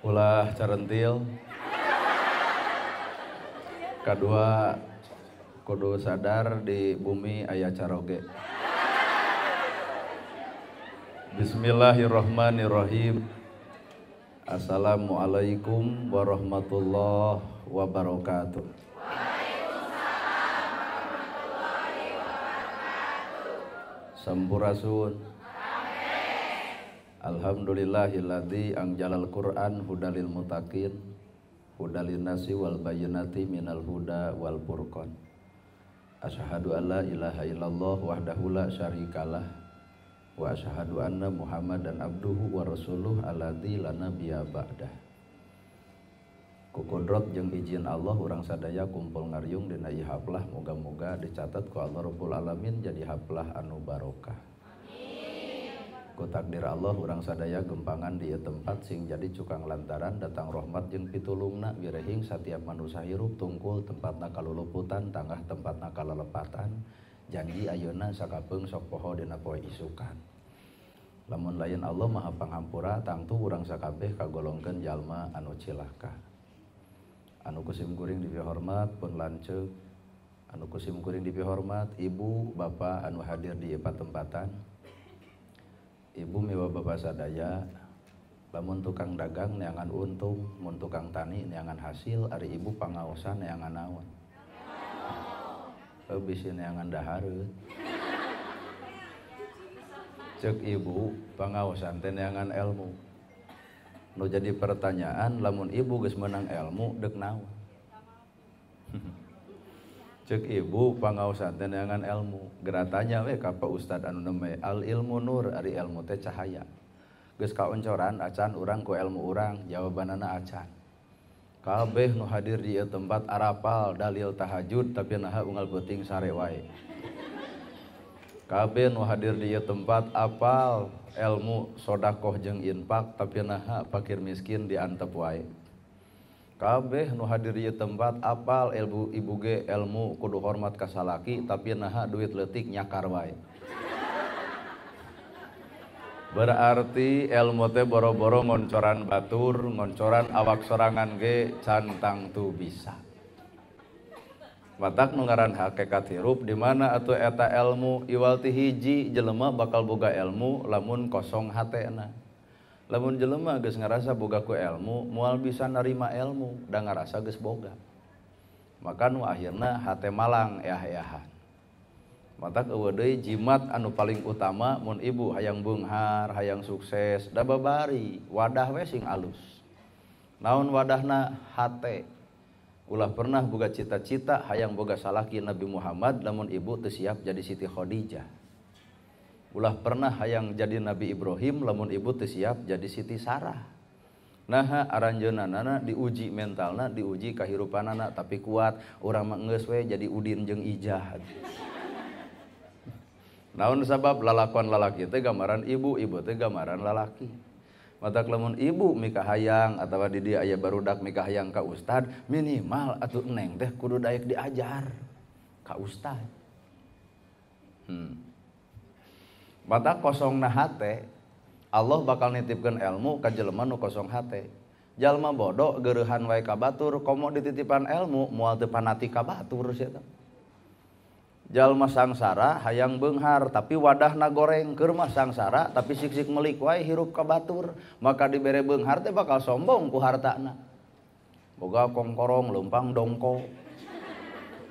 ulah carentil kedua kudu sadar di bumi ayah caroge Bismillahirrahmanirrahim Assalamualaikum warahmatullahi wabarakatuh Sampurasun Alhamdulillahilladzi anjalal Qur'an hudalil mutakin hudalil nasi wal bayinati minal huda wal furqan Ashadu an la ilaha illallah wahdahu la syarikalah Wa ashadu anna muhammad dan abduhu wa rasuluh alladzi lana biya ba'dah Kukodrot jeung izin Allah orang sadaya kumpul ngaryung dina haplah Moga-moga dicatat ku Allah Rabbul Alamin jadi haplah anu barokah takdir Allah orang sadaya gempangan dia tempat sing jadi cukang lantaran datang rahmat jeung pitulungna birehing setiap manusia hirup tungkul tempat nakal tangah tempat nakalalepatan, janji ayona sakapeng sok poho dina poe isukan lamun lain Allah maha pangampura tangtu urang sakabeh kagolongkeun jalma anu cilaka anu kusim kuring dipihormat pun lanceuk anu kusim kuring dipihormat ibu bapak anu hadir di patempatan tempatan ibu mewa bapak sadaya lamun tukang dagang neangan untung mun tukang tani neangan hasil ari ibu pangaosan neangan naon habis neangan dahareut cek ibu pangaosan teh neangan ilmu nu jadi pertanyaan lamun ibu geus menang ilmu dek naon cek ibu pangausan dengan ilmu geratanya we ka Ustad anu neme al ilmu nur ari ilmu teh cahaya geus kaoncoran acan urang ku ilmu urang jawabanana acan kabeh nu hadir di tempat arapal dalil tahajud tapi naha unggal beuting sare wae kabeh nu hadir di tempat apal ilmu sodakoh jeng infak tapi naha pakir miskin diantep wae kabeh nu hadir ieu tempat apal ilmu ibuge ilmu kudu hormat kasalaki tapi naha duit letik nyakar wae berarti ilmu teh boro-boro ngoncoran batur ngoncoran awak sorangan ge cantang tu bisa matak nungaran hakikat hirup di mana atau eta ilmu iwalti hiji jelema bakal boga ilmu lamun kosong hatena lamun jelema geus ngarasa boga ku ilmu mual bisa nerima ilmu da ngarasa geus boga maka nu akhirna hate malang yah-yahan mata eueuh deui jimat anu paling utama mun ibu hayang beunghar hayang sukses da babari wadah we sing alus naon wadahna hate ulah pernah boga cita-cita hayang boga salaki Nabi Muhammad namun ibu teu siap jadi Siti Khadijah ulah pernah hayang jadi Nabi Ibrahim lamun ibu teu siap jadi Siti Sarah naha nana diuji mentalna diuji kehidupan kahirupanana tapi kuat Orang mah geus jadi Udin jeung Ijah naon sabab lalakon lalaki teh gambaran ibu ibu teh gambaran lalaki mata lamun ibu mika hayang atau di dia ayah barudak mika hayang ka ustad minimal atau neng teh kudu dayak diajar ka ustad hmm mata kosong na hate Allah bakal nitipkan ilmu ke jelema nu kosong hate jalma bodoh geruhan wae ka batur komo dititipan ilmu mual teu panati ka batur sia jalma sangsara hayang benghar tapi wadah na goreng keur sangsara tapi sik-sik melik wae hirup ka batur maka dibere benghar teh bakal sombong ku hartana boga kongkorong lempang dongko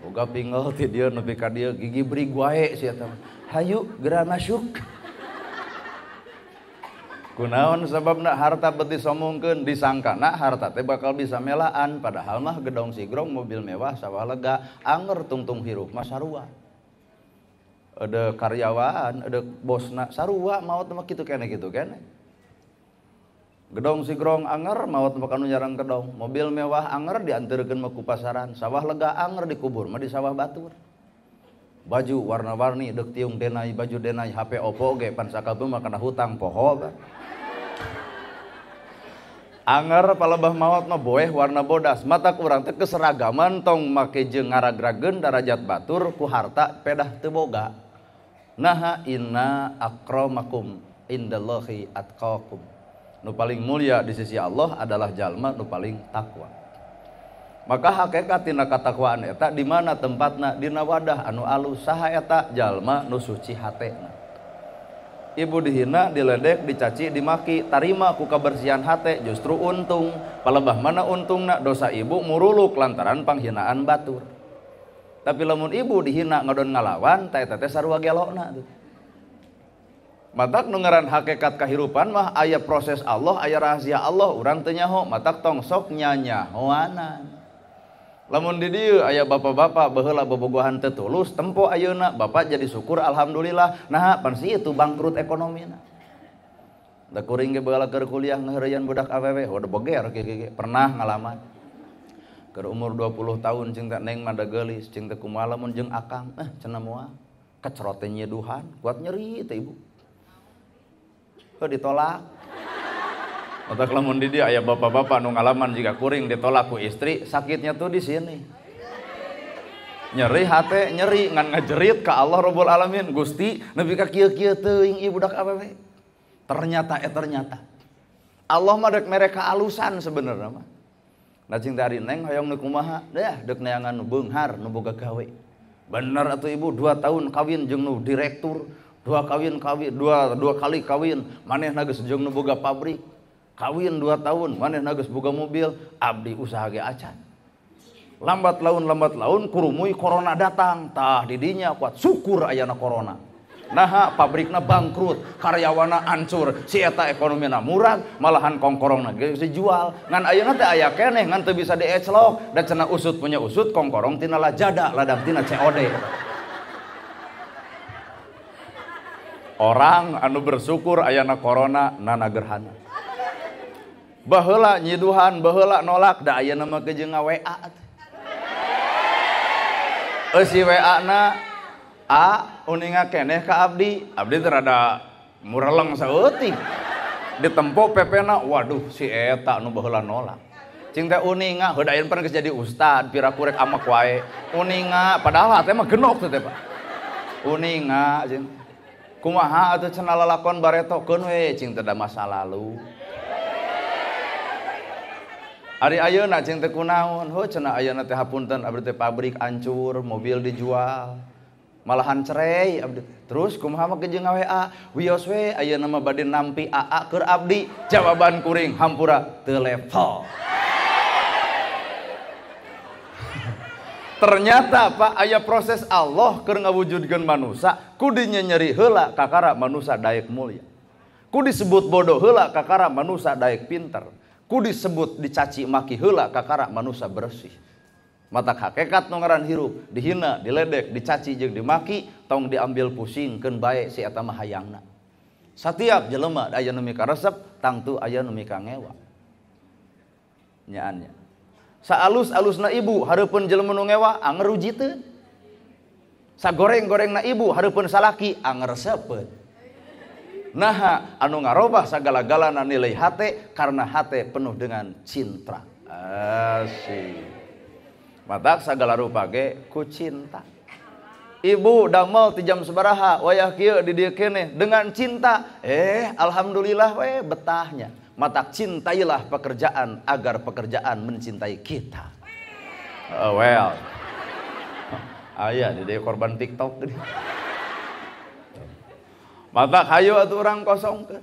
boga pinggel ti dieu nepi ka dieu gigi brig wae sia hayu gerah masuk kunaon nak harta beti somongkeun nak harta teh bakal bisa melaan padahal mah gedong sigrong mobil mewah sawah lega anger tungtung hirup mah sarua ada karyawan ada bosna sarua mau mah kitu kene kitu kene gedong sigrong anger mau tembak kanu nyarang gedong mobil mewah anger dianterkeun mah ku pasaran sawah lega anger dikubur mah di sawah batur baju warna-warni dek tiung denai baju denai HP Oppo ge pan sakabeu mah kana hutang poho bah. Anger palebah maut mah boeh warna bodas mata kurang teh keseragaman tong make jeung ngaragrageun darajat batur ku harta pedah teu boga. Naha inna akramakum indallahi atqakum. Nu paling mulia di sisi Allah adalah jalma nu paling takwa maka kataku katakwaan eta di mana tempatna dina wadah anu alus saha eta jalma nu suci hatena ibu dihina diledek dicaci dimaki tarima ku kebersihan hate justru untung palebah mana untung nak dosa ibu muruluk lantaran penghinaan batur tapi lamun ibu dihina ngadon ngalawan teh tete sarua gelokna Matak dengeran hakikat kehidupan mah ayah proses Allah, ayah rahasia Allah, orang tenyaho, matak tongsok nyanyahoanan lamun di dieu aya bapak-bapak baheula bobogohan teu tulus tempo ayeuna bapak jadi syukur alhamdulillah nah pan si itu bangkrut ekonomina da kuring ge baheula kuliah ngaheureun budak awewe udah boger pernah ngalaman keur umur 20 tahun cinta teh neng mah geulis jeung teh kumaha lamun jeung akang eh cenah moal kecrote nyeduhan kuat nyeri teh ibu Oh, ditolak Otak lamun di dia ayah bapak-bapak nu ngalaman jika kuring ditolak ku istri, sakitnya tuh di sini. Nyeri hati, nyeri ngan ngejerit ke Allah Rabbul Alamin. Gusti, nabi ka kieu-kieu teuing ibu dak apa Ternyata eh ternyata. Allah madak mereka alusan sebenarnya mah. Lajeng nah, dari neng hoyong nu deh dek neangan nu beunghar nu gawe. Bener atau ibu dua tahun kawin jeung nu direktur, dua kawin kawin dua dua kali kawin, maneh naga geus jeung pabrik kawin dua tahun mana nagus buka mobil abdi usaha ge acan lambat laun lambat laun kurumuy corona datang tah didinya kuat syukur ayana corona nah pabrikna bangkrut karyawana ancur si eta ekonomi murah malahan kongkorong ge dijual ngan Ayana teh aya keneh ngan teu bisa dieclok da cenah usut punya usut kongkorong tina lajada ladang tina COD orang anu bersyukur ayana corona nana gerhana bahela nyiduhan bahela nolak da aya nama kejeng WA Eus si WA na A uninga keneh ka abdi abdi terada mureleng seotik. ditempo na, waduh si eta nu bahela nolak Cinta uninga heula ayeuna pernah jadi ustad pira kurek amak wae uninga padahal teh mah genok teh Pak uninga kumaha atau cenah lakon bareto kenwe, cinta teh masa lalu Ari ayo cing teu ho cina ayo nanti teh hapunten abdi teh pabrik ancur mobil dijual. Malahan cerai abdi. Terus kumaha mah geus a, wios we ayo nama badin nampi AA ker abdi. Jawaban kuring hampura telepon. ternyata Pak ayo proses Allah ke ngawujudkan manusia kudinya nyeri hela kakara manusia dayak mulia ku disebut bodoh hela kakara manusia dayak pinter ku disebut dicaci maki hela kakara manusia bersih mata hakikat nongaran hirup dihina diledek dicaci jeng dimaki tong diambil pusing ken baik si hayangna setiap jelema ayah nu resep tangtu ayah nu ngewa nyaannya saalus-alus na ibu harupun jelema nu ngewa anger rujiteun Sa goreng na ibu harupun salaki anger naha anu ngarobah segala-galana nilai hate karena hate penuh dengan cinta asih mata segala rupa ge ku cinta ibu damel ti jam sebaraha wayah kieu di dieu kene dengan cinta eh alhamdulillah we betahnya mata cintailah pekerjaan agar pekerjaan mencintai kita oh, well ayah iya, di korban tiktok Mata kayu atau orang kosong ke.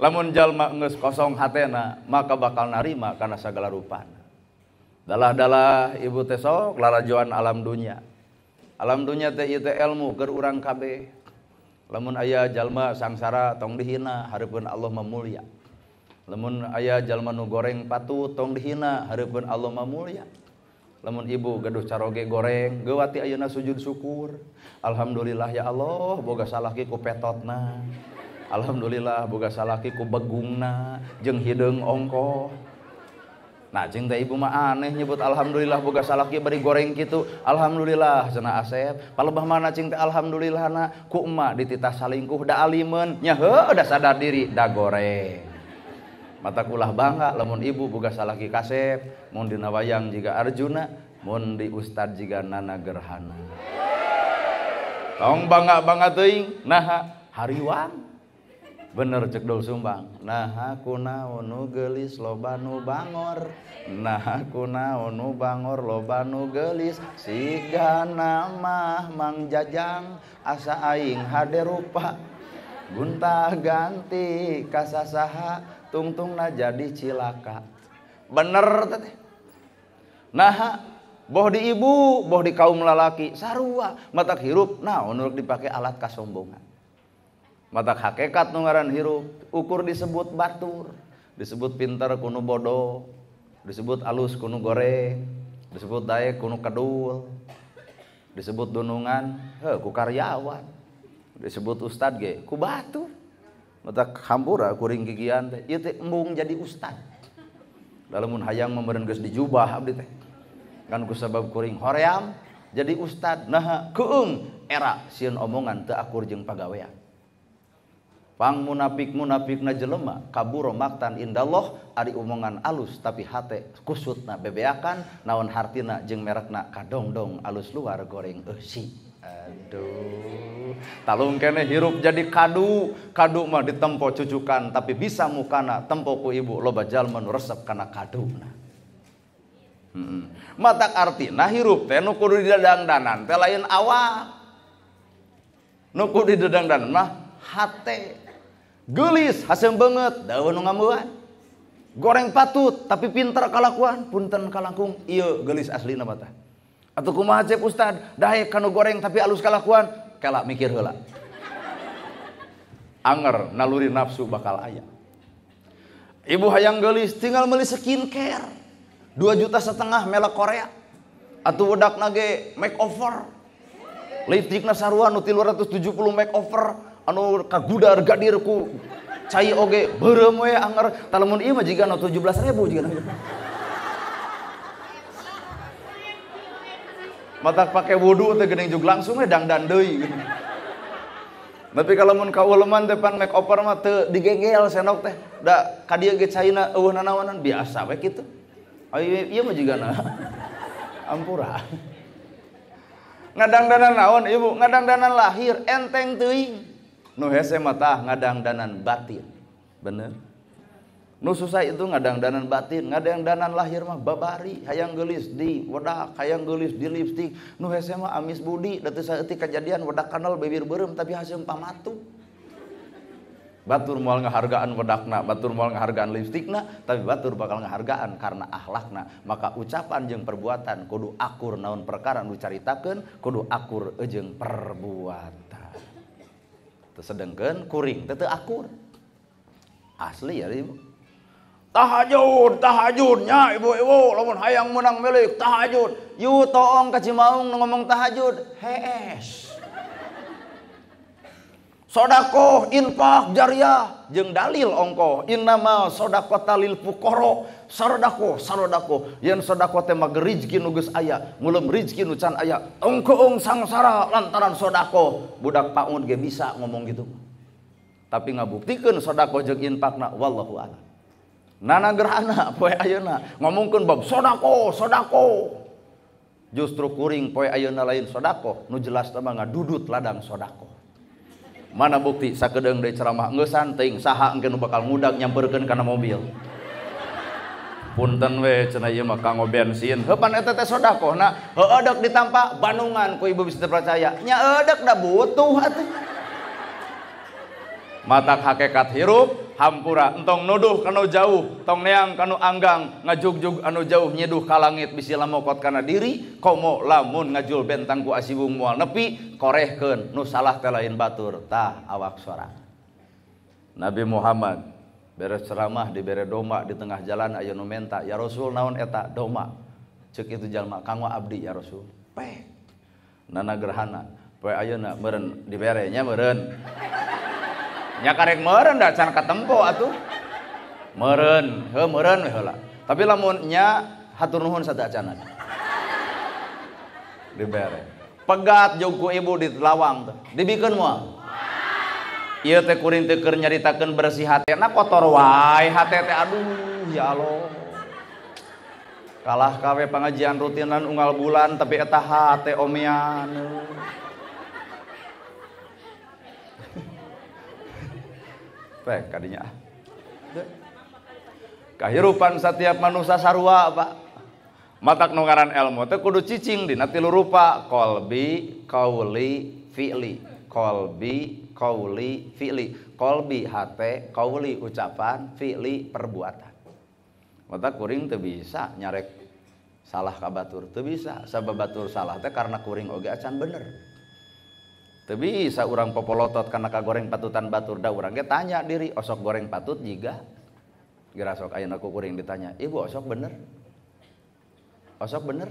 Lamun jalma nges kosong hatena, maka bakal narima karena segala rupa. Dalah-dalah ibu tesok larajuan alam dunia. Alam dunia teh ieu ilmu keur urang kabeh. Lamun ayah jalma sangsara tong dihina, hareupeun Allah memulia. Lamun ayah jalma nu goreng patu tong dihina, hareupeun Allah memulya lamun ibu gaduh caroge goreng gawati ayana sujud syukur alhamdulillah ya Allah boga salaki ku petotna alhamdulillah boga salaki ku begungna jeng hideng ongko. nah cinta ibu mah aneh nyebut alhamdulillah boga salaki bari goreng gitu. alhamdulillah cenah Asep palebah mana cing teh alhamdulillahna ku emak dititah salingkuh da alimen nya heuh da sadar diri da goreng Mata kulah bangga lamun ibu buka salaki kasep mun dina wayang jika Arjuna mun di ustad jika nana gerhana tong bangga bangga teuing naha hariwang bener cek dol sumbang naha kunaon onu gelis loba nu bangor naha kunaon onu bangor loba nu gelis sigana mah mang jajang asa aing hade rupa gunta ganti kasasaha tungtungna jadi cilaka bener teh nah boh di ibu boh di kaum lalaki sarua mata hirup nah menurut dipakai alat kasombongan mata hakikat nungaran hirup ukur disebut batur disebut pintar kuno bodoh disebut alus kuno goreng disebut daya kuno kedul disebut dunungan he ku karyawan disebut ustad ge ku batur letak hampura kuring gigian teh ieu teh embung jadi ustad lamun hayang memberen geus dijubah abdi teh kan ku sabab kuring hoream jadi ustad nah keung era sieun omongan teu akur jeung pagawean pang munafik munafikna jelema kaburo maktan indallah ari omongan alus tapi hate kusutna bebeakan naon hartina jeung merekna kadongdong alus luar goreng eusi aduh kene hirup jadi kadu kadu mah ditempo cucukan tapi bisa mukana tempo ku ibu loba jalma nu resep kana nah, hmm. matak artina hirup teh nu kudu didadangdanan teh lain awak nu kudu didadangdanan mah hate gelis hasil banget daun nu ngamuan goreng patut tapi pintar kalakuan punten kalangkung iya gelis asli nabata atau kumaha cek ustad dahe kanu goreng tapi alus kalakuan kelak mikir heula. Anger naluri nafsu bakal ayah. Ibu hayang gelis tinggal beli skincare. 2 juta setengah melek Korea. Atau wedak nage makeover. Lipstikna nasaruan nu 370 makeover anu kagudar gadirku cai oge beureum anger talamun ieu mah jiga nu 17.000 jiga. mata pakai wudhu teh gening juga langsung eh dangdan deui gitu. tapi kalau mun ka uleman teh make over mah teu digegel sendok teh da ka dieu ge caina eueuh nanaonan biasa we kitu ayo oh, ieu iya, iya mah jigana ampura ngadangdanan naon ibu ngadangdanan lahir enteng teuing nu hese mata ngadangdanan batin bener nu susah itu ngadang danan batin ngadang danan lahir mah babari hayang gelis di wedak hayang gelis di lipstik nu hese mah amis budi datu saeutik kejadian wedak kanal bibir berem tapi hasil pamatu batur moal ngahargaan wedakna batur moal ngahargaan lipstikna tapi batur bakal ngehargaan karena akhlakna maka ucapan jeng perbuatan kudu akur naon perkara nu caritakeun kudu akur jeng perbuatan teu sedengkeun kuring teu akur asli ya ibu tahajud tahajudnya ibu-ibu lamun hayang menang milik tahajud yu toong ka ngomong tahajud hees sodako infak jariah jeng dalil ongko innama sodako talil pukoro sodako sodako yang sodako tema rizki nugus ayah ngulum rizki nucan ayah ongko ong sangsara lantaran sodako budak paun ge bisa ngomong gitu tapi ngabuktikan sodako jeng infak na wallahu alam Nana gerhana poe ayeuna ngomongkeun bab sodako, sodako. Justru kuring poe ayeuna lain sodako, nu jelas teh ngadudut ladang sodako. Mana bukti sakedeung deui ceramah geus santing saha engke nu bakal ngudag nyamperkeun kana mobil. Punten we cenah ieu mah kanggo bensin. Heupan eta teh sodako na heudeuk ditampa Bandungan ku ibu bisa percaya. Nya eudek da butuh atuh mata hakekat hirup hampura entong nuduh kanu jauh tong neang kanu anggang jug anu jauh nyeduh ka langit bisi lamokot kana diri komo lamun ngajul bentang ku asibung mual nepi korehkeun nu salah teh lain batur tah awak sorang Nabi Muhammad beres ceramah di bere doma di tengah jalan ayo nu menta ya Rasul naon eta doma cek itu jalma kangwa abdi ya Rasul peh nana gerhana poe ayeuna meureun dibere nya meureun nya karek meureun da can katempo atuh meren he meren we heula tapi lamun nya hatur nuhun sada acan dibere pegat jogku ibu di lawang tuh dibikin moal iya teh kuring teu keur nyaritakeun bersih hatena kotor wae hate teh aduh ya Allah kalah kawe pengajian rutinan unggal bulan tapi eta hate omean rek kadinya ah kehidupan setiap manusia sarua pak matak nungaran ilmu teh kudu cicing di nanti kolbi kauli fi'li kolbi kauli fi'li kolbi hate kauli ucapan fi'li perbuatan mata kuring teu bisa nyarek salah kabatur teu bisa sababatur salah teh karena kuring oge acan bener tapi bisa orang popolotot karena kagoreng patutan batur da orang. Kita tanya diri osok goreng patut jika. Geura sok ayeuna aku kuring ditanya, "Ibu osok bener?" Osok bener?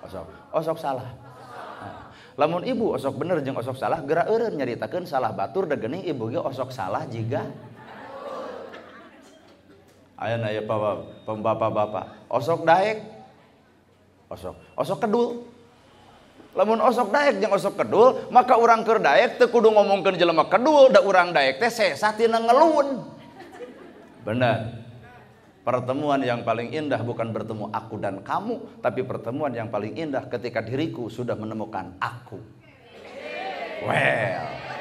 Osok. Osok salah. Nah, lamun ibu osok bener jeng osok salah geura eren nyaritakeun salah batur da geuning ibu ge osok salah jiga. Ayeuna aya bapak-bapak, osok daek. Osok. Osok kedul lamun osok Daek yang osok Kedul maka orang ker Daek tekudu ngomong ke jelema Kedul da orang Daek teh sesah tina ngelun benar pertemuan yang paling indah bukan bertemu aku dan kamu tapi pertemuan yang paling indah ketika diriku sudah menemukan aku well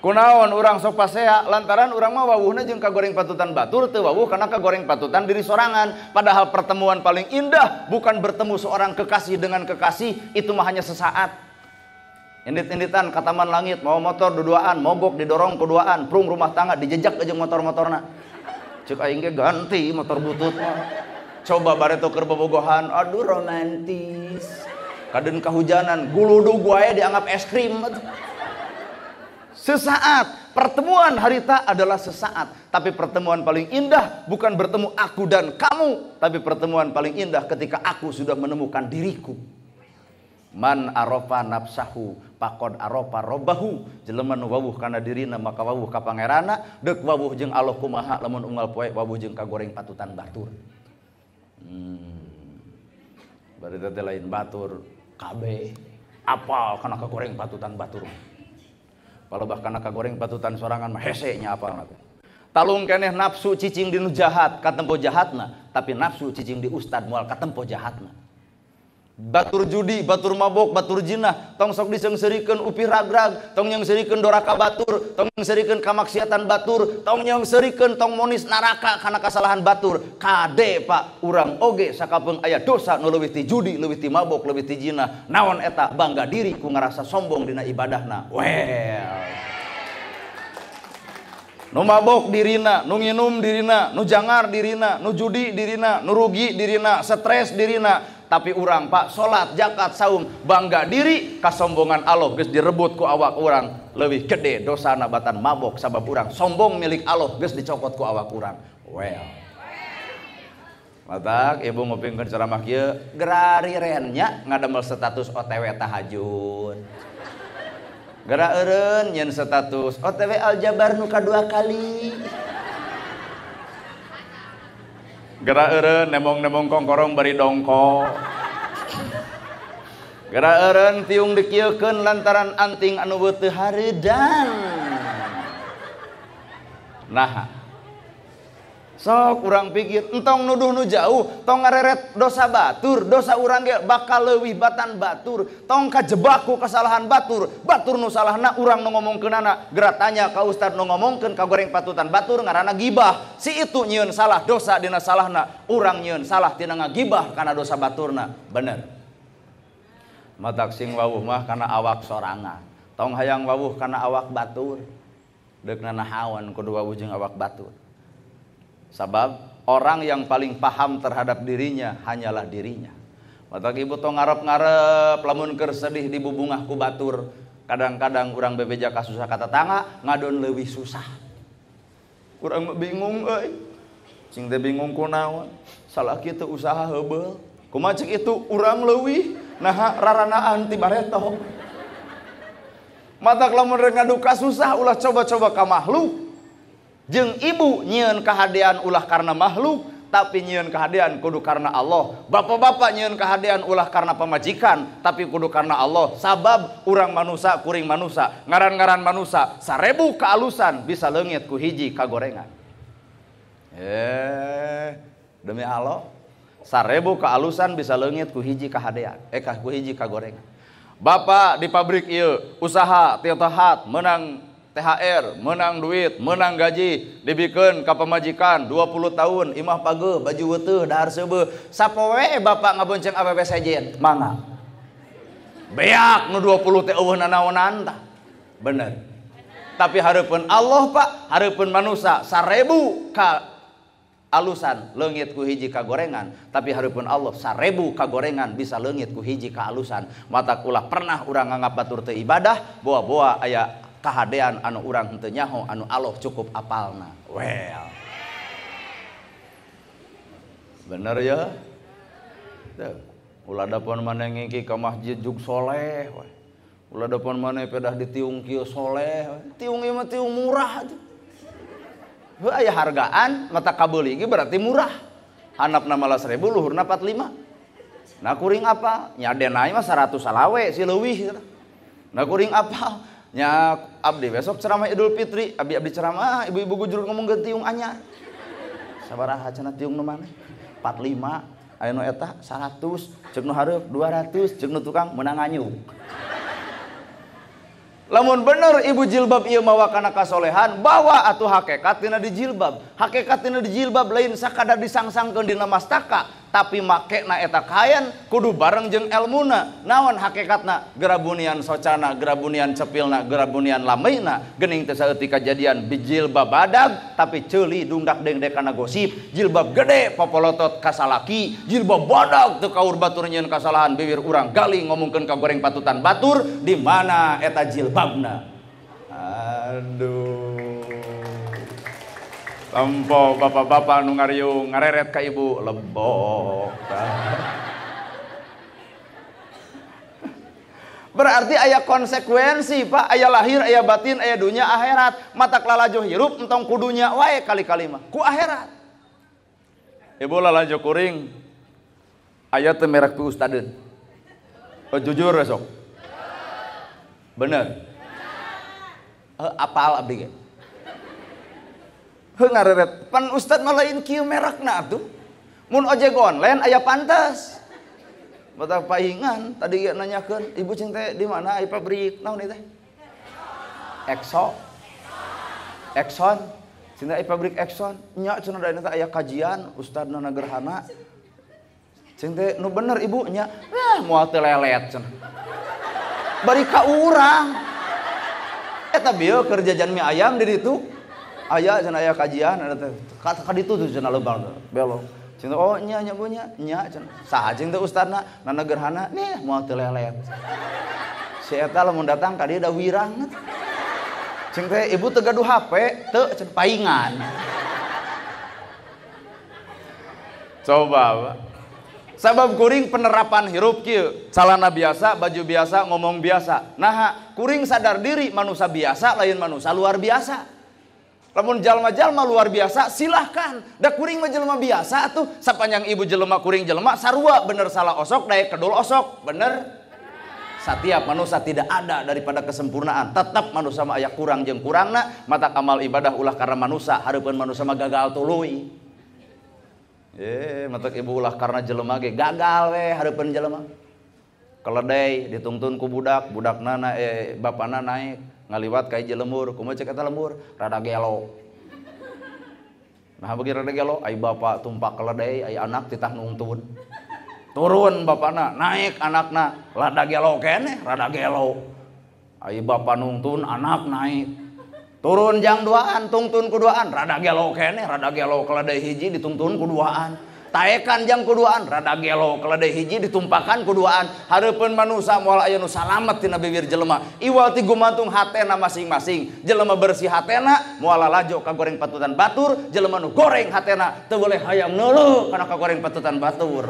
kunaon orang sopasea lantaran orang mah wawuhna jeung goreng patutan batur teu wawuh karena goreng patutan diri sorangan padahal pertemuan paling indah bukan bertemu seorang kekasih dengan kekasih itu mah hanya sesaat indit-inditan kataman taman langit mau motor duduaan mogok didorong keduaan prung rumah tangga dijejak aja motor motornya cek aing ganti motor butut mah coba bareto keur bobogohan aduh romantis kaden kahujanan guludu gua dianggap es krim sesaat. Pertemuan harita adalah sesaat. Tapi pertemuan paling indah bukan bertemu aku dan kamu. Tapi pertemuan paling indah ketika aku sudah menemukan diriku. Man arofa nafsahu pakod arofa robahu jeleman wawuh karena dirina maka wawuh kapangerana dek wawuh jeng Allah kumaha lemon ungal poe wawuh jeng kagoreng patutan batur hmm. berarti lain batur KB apal karena kagoreng patutan batur kalau bahkan nak goreng batutan sorangan mah hesenya apa nak? talung keneh nafsu cicing di nu jahat katempo jahatna tapi nafsu cicing di ustad mual katempo jahatna Batur judi, batur mabok, batur jinah, tong sok disengserikan upi ragrag, tong yang serikan doraka batur, tong yang serikan kamaksiatan batur, tong yang serikan tong monis naraka karena kesalahan batur. Kade pak, urang oge sakapeng ayah dosa nu ti judi, leuwih ti mabok, leuwih ti jinah. Naon eta bangga diri ku ngerasa sombong dina ibadahna. Well. Nu mabok dirina, nu nginum dirina, nu jangar dirina, nu judi dirina, nu rugi dirina, stres dirina, tapi orang Pak sholat jakat saum bangga diri kesombongan Allah guys direbut ku awak orang lebih gede dosa nabatan mabok sabab orang sombong milik Allah guys dicokot ku awak orang well matak ibu ngupingkeun ceramah kia, gerari rennya ngademel status OTW tahajud Gara eren yang status OTW aljabar nuka dua kali Gera eren nemong-nemong kongkorong bari dongko. Gera eren tiung dikieukeun lantaran anting anu hari dan, Nah, sok kurang pikir entong nuduh nu jauh tong ngareret dosa batur dosa urang ge bakal lebih batan batur tong ku kesalahan batur batur nu salahna urang nu ngomongkeunana geratanya kau ustad nu ngomongkeun kau goreng patutan batur ngarana gibah si itu nyiun salah dosa dina salahna urang nyiun salah dina ngagibah karena dosa batur baturna bener matak sing wawuh mah karena awak sorangan tong hayang wawuh karena awak batur nana hawan kudu wawuh jeung awak batur Sebab orang yang paling paham terhadap dirinya hanyalah dirinya. Batak ibu tong ngarep-ngarep lamun keur sedih di bubungah ku batur. Kadang-kadang kurang bebeja ka susah kata tangga ngadon leuwih susah. kurang bingung euy. Sing teh bingung kunaon. Salah kitu usaha hebel Kumaha itu urang leuwih naha raranaan ti bareto. Mata lamun rek ngaduka susah ulah coba-coba ka makhluk jeng ibu nyian kehadian ulah karena makhluk tapi nyian kehadian kudu karena Allah bapak-bapak nyian kehadian ulah karena pemajikan tapi kudu karena Allah sabab urang manusia kuring manusia ngaran-ngaran manusia sarebu kealusan bisa lengit ku hiji kagorengan eh demi Allah sarebu kealusan bisa lengit ku hiji kehadian eh ku hiji kagorengan Bapak di pabrik iya usaha tiatahat menang THR menang duit menang gaji dibikin ke pemajikan 20 tahun Imah pagu baju wete dahar sebe sapowe Bapak ngabonceng APP sejen manga beak nu 20 teh eueuh nanaonan bener tapi harapun Allah Pak harapun manusia sarebu ka alusan lengit ku hiji ka gorengan tapi harupun Allah sarebu ka gorengan bisa lengit ku hiji ka alusan mata ulah pernah urang nganggap batur teu ibadah boa-boa aya kehaan anu orang tenyaho anu Allah cukup apalna well bener ya ulah dapon mana ngiki ke masjid jug soleh ulah dapon mana pedah ditiung kio soleh tiung matiung tiung murah Heuh ayah hargaan mata kabeuli ini berarti murah hanapna malah 1000 luhurna 45 nah kuring apa nyadenai mah 100 salawe si leuwih nah kuring apa nya abdi besok ceramah Idul Fitri abdi abdi ceramah ah, ibu-ibu gujur ngomong ke tiung anya sabaraha cenah tiung nu maneh 45 Ayo nu eta 100 Cek nu 200 Cek nu tukang menang anyu. lamun bener ibu jilbab iya mawa kana kasolehan bawa atuh hakikat tina di jilbab hakikat tina di jilbab lain sakadar disangsangkan dina mastaka tapi make na eta kudu bareng jeng elmuna naon hakikatna gerabunian socana gerabunian cepilna gerabunian lamaina gening teh saeutik kajadian bijilbab badag tapi ceuli dungdak dengdek kana gosip jilbab gede popolotot kasalaki jilbab badag teu kaur batur nyeun kasalahan bibir urang galing ngomongkeun ka goreng patutan batur di mana eta jilbabna aduh Tempo bapak-bapak nu ngariung ngareret ka ibu lebok. Berarti ayah konsekuensi, Pak. Ayah lahir, ayah batin, ayah dunia, akhirat. Mata kelalajo hirup, entong kudunya wae kali-kali mah. Ku akhirat. Ibu lalajo kuring. Ayah temerek pi ustaden. Oh, jujur besok. Bener. Eh, apal abdi Heu Pan ustad malain kieu merekna atuh. Mun ojek online aya pantas. Mata paingan tadi ieu nanyakeun, "Ibu cing teh di mana? Ai pabrik naon teh?" Exxon. Exxon. Cinta ai pabrik Exxon. Nya cenah da teh aya kajian Ustad Nana gerhana. Cing teh nu bener ibunya. Nah, eh, moal teu lelet cenah. Bari ka urang. Eta bieu kerja jan mie ayam di ditu ayah cina ayah kajian ada kata kata itu tuh cina lubang tuh belok cina oh nya nya bu nya cina saja tuh ustadna nana gerhana nih mau telelet si eta mau datang kadi ada wirang cinta ibu tegaduh hp te cina paingan coba sebab sabab kuring penerapan hirup kieu calana biasa baju biasa ngomong biasa nah kuring sadar diri manusia biasa lain manusia luar biasa namun jalma-jalma luar biasa, silahkan. Dak kuring mah jelma biasa tuh. Sapanjang ibu jelma kuring jelma, sarua bener salah osok, daya kedul osok. Bener? Setiap manusia tidak ada daripada kesempurnaan. Tetap manusia mah ayah kurang jeng kurang nak. Mata amal ibadah ulah karena manusia. Harapan manusia mah gagal tului. Eh, mata ibu ulah karena jelema ge gagal we harapan jelema. Keledai dituntun ku budak, budak nana eh bapak nana naik ngaliwat ka hiji lembur kumaha cek eta lembur rada gelo nah begitu rada gelo ai bapak tumpak keledai ai anak titah nungtun turun bapakna naik anakna rada gelo kene rada gelo ai bapak nungtun anak naik turun jang duaan tungtun kuduaan rada gelo kene rada gelo keledai hiji dituntun kuduaan taekan jam keduaan rada gelo keledai hiji ditumpahkan keduaan harapan manusia mual ayanu salamet tina bibir jelema iwati gumantung hatena masing-masing jelema bersih hatena mual lajo kagoreng patutan batur jelema nu goreng hatena teu boleh hayam neuleuh kana kagoreng patutan batur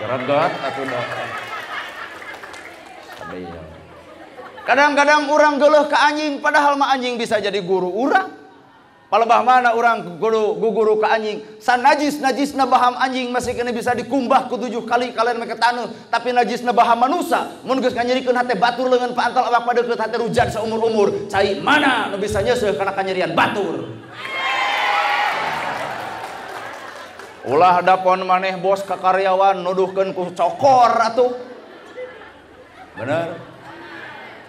gereget atuh kadang-kadang orang geluh ke anjing padahal mah anjing bisa jadi guru orang Palebah mana orang guru guguru ke anjing. San najis najis nabaham anjing masih kena bisa dikumbah ke tujuh kali kalian mereka tanah. Tapi najis nabaham manusia. Mun geus kena hate batur lengan pantal awak pada ke hate rujan seumur-umur. Cai mana nu bisa nyeuseul kana kanyerian batur. Ulah dapon maneh bos ke karyawan nuduhkeun ku cokor atuh. Bener.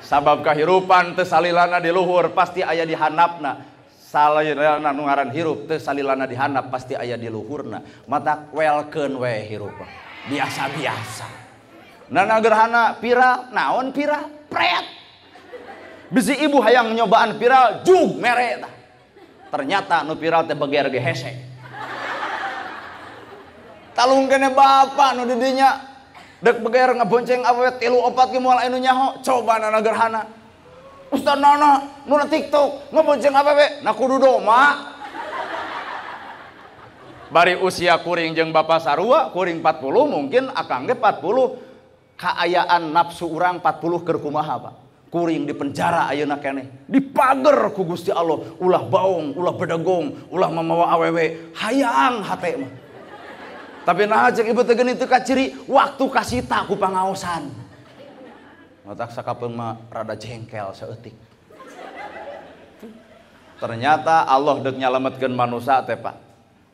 Sabab kehirupan tersalilana di luhur pasti ayah dihanapna salanan ya, ya, ngaran hirup teh salilana dihandap pasti ayah di luhurna mata welkeun we hirup biasa-biasa nana gerhana viral naon viral pret bisi ibu hayang nyobaan viral jug meret ternyata nu viral teh beger ge talung kene bapak nu didinya dek beger ngebonceng awet ilu opat ge enunya ho coba nana gerhana Ustaz Nana, nuna TikTok, ngebenceng apa be? Nah kudu doma. Bari usia kuring jeng bapak sarua, kuring 40 mungkin akan ge 40. Kaayaan nafsu orang 40 kerkumaha pak. Kuring di penjara ayo nakene di pagar ku Gusti Allah, ulah baung, ulah bedegong, ulah mamawa awewe, hayang hati mah. Tapi nah cek ibu teu itu kaciri, waktu kasih tak ku pangaosan. Mata sakapeung mah rada jengkel seetik. Ternyata Allah dek nyalametkeun manusia teh Pak.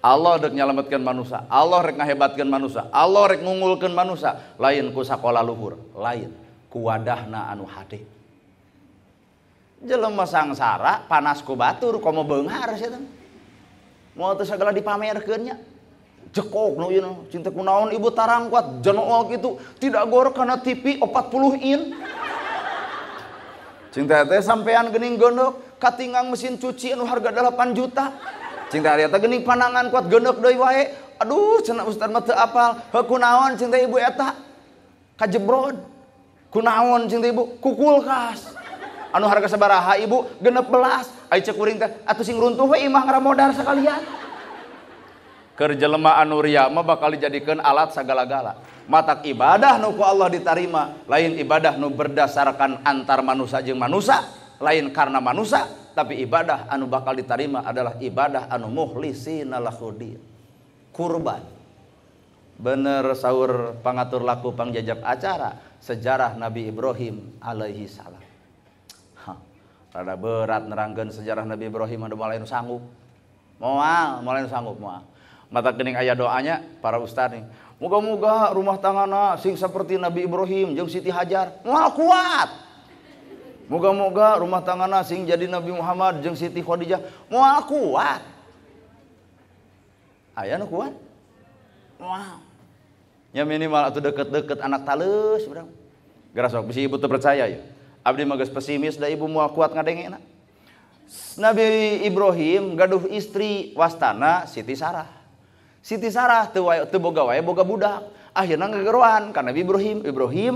Allah dek nyalametkeun manusia, Allah rek ngahebatkeun manusia, Allah rek ngungulkeun manusia, lain ku sakola luhur, lain ku wadahna anu hade. Jelema sangsara panas ku batur komo beunghar sia Mau teu segala dipamerkeun nya jekok no you know. cinta kunaon ibu tarang kuat jenool gitu tidak gor karena TV 40 in cinta teh sampean gening gondok katingang mesin cuci anu harga 8 juta cinta eta gening panangan kuat gondok doi wae aduh cenah ustaz mah teu apal heuh kunaon cinta ibu eta kajebrod kunaon cinta ibu kukulkas anu harga sabaraha ibu 16 ai cek kuring teh atuh sing runtuh we imah ngaramodar sekalian lemah Anuria, mah bakal dijadikan alat segala-gala matak ibadah nuku Allah diterima lain ibadah nu berdasarkan antar manusia jeng manusia lain karena manusia tapi ibadah anu bakal diterima adalah ibadah anu muhlisi lahudin kurban bener sahur pengatur laku pangjajak acara sejarah Nabi Ibrahim alaihi salam Hah, rada berat nerangkan sejarah Nabi Ibrahim ada anu mulai sanggup mau mulai sanggup mau? mata kening ayah doanya para ustadz nih moga-moga rumah tangga sing seperti Nabi Ibrahim jeng Siti Hajar moal kuat moga-moga rumah tangga sing jadi Nabi Muhammad jeng Siti Khadijah moal kuat ayah nu kuat wow Yang minimal atau deket-deket anak talus urang geras waktu si ibu terpercaya percaya ya abdi magas pesimis dah ibu mau kuat enak Nabi Ibrahim gaduh istri wastana Siti Sarah Siti Sarahwagadakuan karena Ibrahim Ibrahim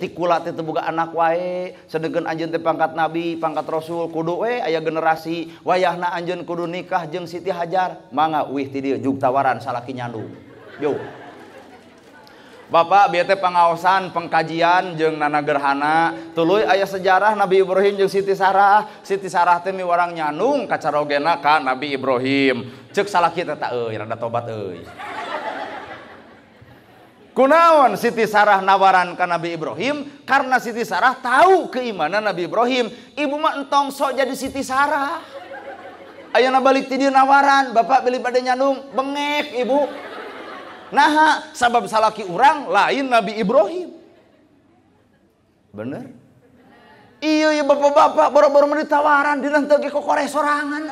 tikula anak wae sedegen Anjun pangkat nabi pangkat rassul kudue ayah generasi wayah na Anjun kudu nikah jeung Siti Hajar manga wh ti Ju tawaran salaki nyandung BapakBTte pengasan pengkajian jeung nana gerhana tulu ayah sejarah Nabi Ibrahimjung Siti Sarah Siti Sarahrah temi warang nyanung kacaogenaka Nabi Ibrahim cek salah kita tak eh rada tobat eh kunaon Siti Sarah nawaran ke Nabi Ibrahim karena Siti Sarah tahu keimanan Nabi Ibrahim ibu mah entong sok jadi Siti Sarah ayo balik tidi nawaran bapak beli pada nyandung bengek ibu nah sabab salaki orang lain Nabi Ibrahim bener iya ya bapak-bapak baru-baru menitawaran dinantel kokore sorangan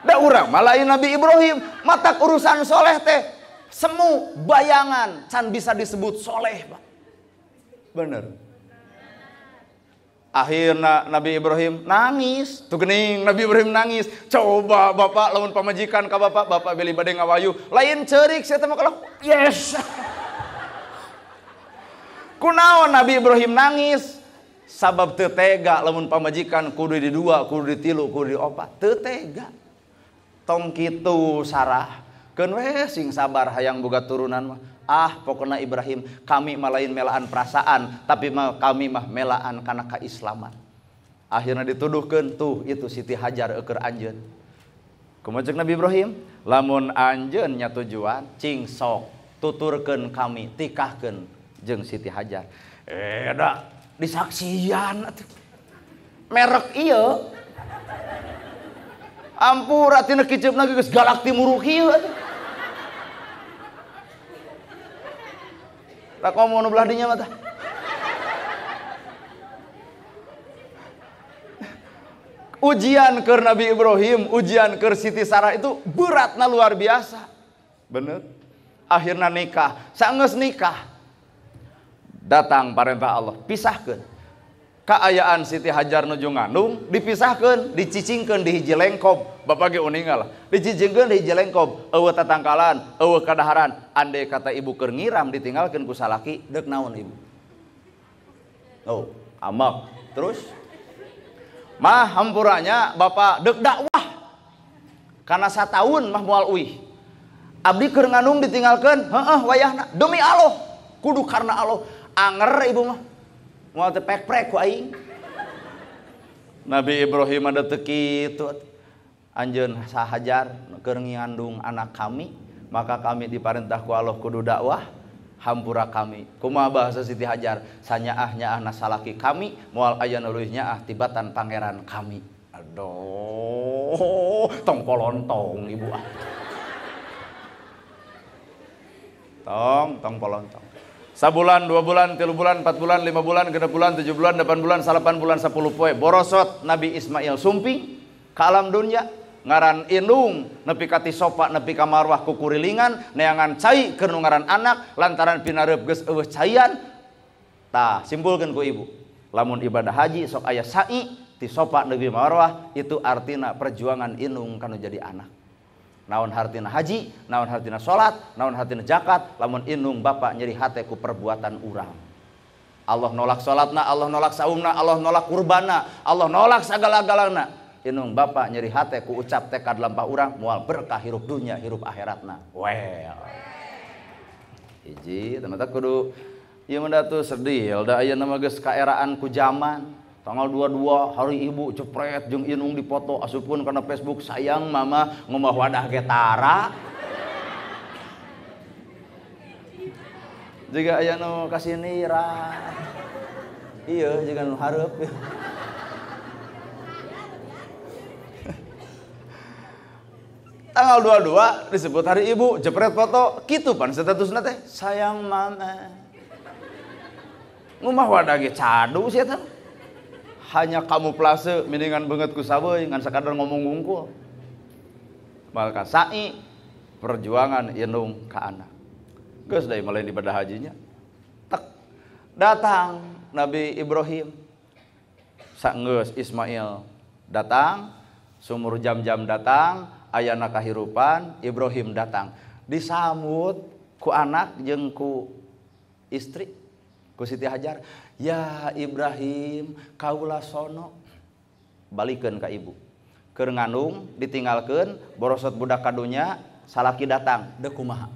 Da urang malain Nabi Ibrahim mata urusan soleh teh semu bayangan can bisa disebut soleh pak. Bener. Akhirnya Nabi Ibrahim nangis. Tuh gening Nabi Ibrahim nangis. Coba bapak lawan pemajikan ke bapak. Bapak beli badai ngawayu. Lain cerik saya temu kalau yes. Kunaon Nabi Ibrahim nangis. Sabab tetega lawan pamajikan kudu di dua, kudu di tilu, kudu di opat. Tetega tong kitu Sarah keun sing sabar hayang boga turunan mah ah pokoknya Ibrahim kami malain melaan perasaan tapi mah kami mah melaan karena keislaman akhirnya dituduhkan tuh itu Siti Hajar eker anjen kumacek Nabi Ibrahim lamun anjen tujuan cing sok tuturkan kami tikahkan jeng Siti Hajar eh dah disaksian merek iya ampura tina kicip lagi ke galak timuru iya, kieu tak mau nublah dinya mata ujian ke Nabi Ibrahim ujian ke Siti Sarah itu beratnya luar biasa bener akhirnya nikah sangges nikah datang perintah Allah pisahkan keayaan Siti Hajar nuju Nganung dipisahkan dicicingkan di hiji lengkop bapak ge uningal dicicingkan di hiji lengkop eueuh tatangkalan eueuh kadaharan andai kata ibu keur ditinggalkan ditinggalkeun ku naon ibu oh amak terus mah hampuranya bapak deuk dakwah karena satu tahun mah moal uih abdi keur ditinggalkan, ditinggalkeun heeh wayahna demi Allah kudu karena Allah anger ibu mah Mau tepek prek ku aing. Nabi Ibrahim ada teki itu anjen sahajar keur ngandung anak kami maka kami diperintah ku Allah kudu dakwah hampura kami kuma bahasa Siti Hajar sanyaah nyaah nasalaki kami mual aya nuluh nyaah tibatan pangeran kami aduh tong polontong ibu ah tong tong polontong Sabulan, dua bulan, tiga bulan, empat bulan, lima bulan, genep bulan, tujuh bulan, delapan bulan, salapan bulan, sepuluh poe. Borosot Nabi Ismail sumping ke alam dunia. Ngaran inung, nepi kati sopa, nepi kamarwah kukurilingan, neangan cai, kenungaran anak, lantaran pinarep ges cayan. Tah, simpulkan ku ibu. Lamun ibadah haji, sok ayah sa'i, ti sopa nebi marwah, itu artinya perjuangan inung kanu jadi anak naon hartina haji naon hartina sholat, naon hartina zakat lamun inung bapak nyeri hateku perbuatan urang Allah nolak sholatna, Allah nolak saumna Allah nolak kurbana Allah nolak segala-galana inung bapak nyeri hate ku ucap teh ka urang mual berkah hirup dunia hirup akhiratna well iji teman-teman kudu ieu mah tuh sedih da aya nama geus kaeraan ku zaman tanggal 22 hari ibu cepret jeng inung dipoto asupun karena Facebook sayang mama ngomah wadah getara jika ayano nu kasih nira iya juga nu harap tanggal 22 disebut hari ibu jepret foto gitu pan status teh sayang mama ngomah wadah getara sih hanya kamu plase mendingan banget ku sabe ngan sekadar ngomong ngungkul maka sa'i perjuangan yenung ka anak geus dari mulai di pada hajinya tek datang Nabi Ibrahim sanggeus Ismail datang sumur jam-jam datang ayana kahirupan Ibrahim datang disambut ku anak jengku istri ku Siti Hajar ya Ibrahim kaulah sono balikan ke ibu ke nganung ditinggalkan borosot budak kadunya salaki datang dekumaha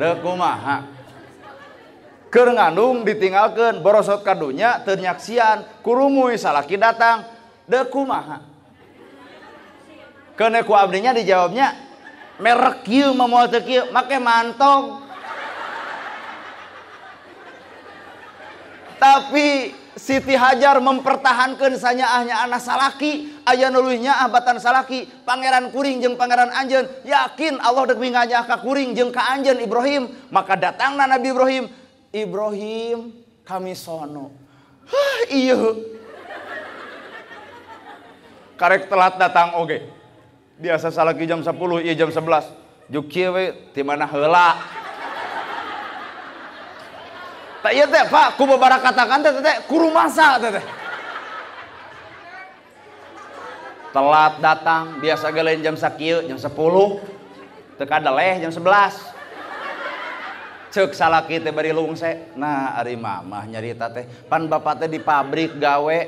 dekumaha keur ngandung ditinggalkan borosot kadunya ternyaksian kurumui salaki datang dekumaha kene ku abdinya dijawabnya merek kieu memoal teu kieu make mantong tapi Siti Hajar mempertahankan sanyaahnya anak salaki ayah nuluhnya abatan salaki pangeran kuring jeng pangeran anjen yakin Allah dek minganya ka kuring jeng ka anjen Ibrahim maka datanglah Nabi Ibrahim Ibrahim kami sono Hah, iya karek telat datang oke okay biasa salaki jam 10 iya jam 11 juk we di mana heula tak iya teh pak ku beberapa katakan teh teh kuru masa teh teh telat datang biasa gelain jam sakieu jam 10 teka leh jam 11 cek kita beri bari lungse nah ari mamah nyari teh pan bapak teh di pabrik gawe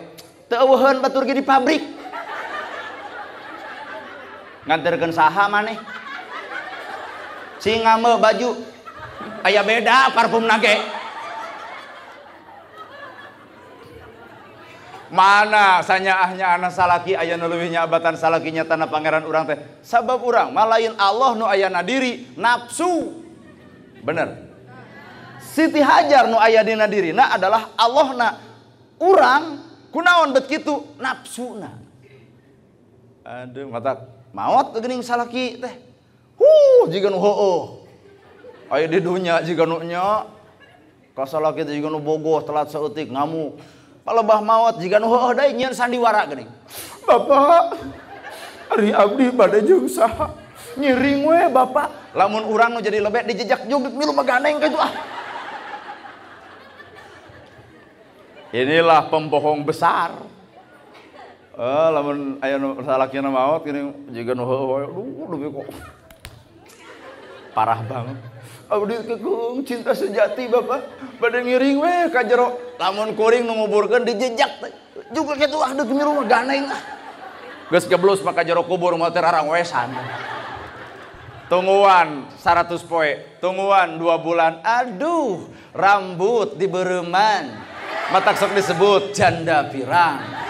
teu eueuheun batur ge di pabrik nganterkan saha maneh singa me baju ayah beda parfum nage mana sanyaahnya anak salaki ayah nuluwihnya abatan salakinya tanah pangeran urang teh sabab urang malain Allah nu ayah nadiri nafsu bener Siti Hajar nu ayah dina dirina adalah Allah na urang kunaon bet kitu na aduh mata maut gening salaki teh huh jika nu hoo ayo di dunia jika nu nya kasalaki kita jika nu bogoh telat seutik ngamuk palebah maut jika nu hoo dah nyian sandiwara gening bapak hari abdi pada jeung saha nyiring we bapak lamun urang nu jadi lebet dijejak jogit milu maganeng gitu ah inilah pembohong besar Eh, lamun aya nu salakieuna maot gini jiga nu heueuh kok. Parah banget. Abdi kekung cinta sejati Bapak. pada ngiring weh ka jero lamun kuring nu nguburkeun dijejak Juga kitu ah deuk rumah ganeng ah. Geus geblus maka jero kubur mah teh wesan. Tungguan 100 poe, tungguan 2 bulan. Aduh, rambut dibereman. Matak sok disebut janda pirang.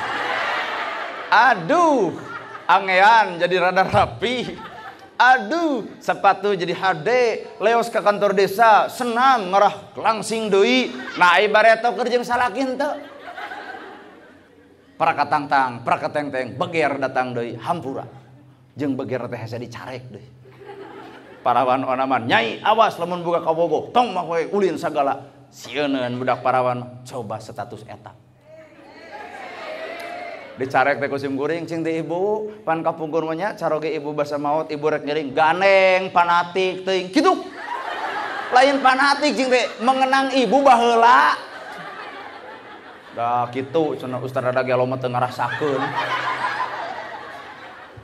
Aduh, angean jadi rada rapi. Aduh, sepatu jadi HD, leos ke kantor desa, senam, ngerah langsing doi. Nah, ibaratnya kerja salakin tuh. Para katangtang, para ketengteng, beger datang doi, hampura. Jeng beger teh saya dicarek doi. Parawan onaman, nyai awas lamun buka kabogo, tong mah ulin segala. Sieuneun budak parawan coba status etak dicarek teh kusim kuring cing di ibu pan kapungkur nya caro ibu basa maut ibu rek ngiring ganeng panatik teuing kitu lain panatik cing teh mengenang ibu baheula dah kitu cenah ustaz ada geloma ya teu ngarasakeun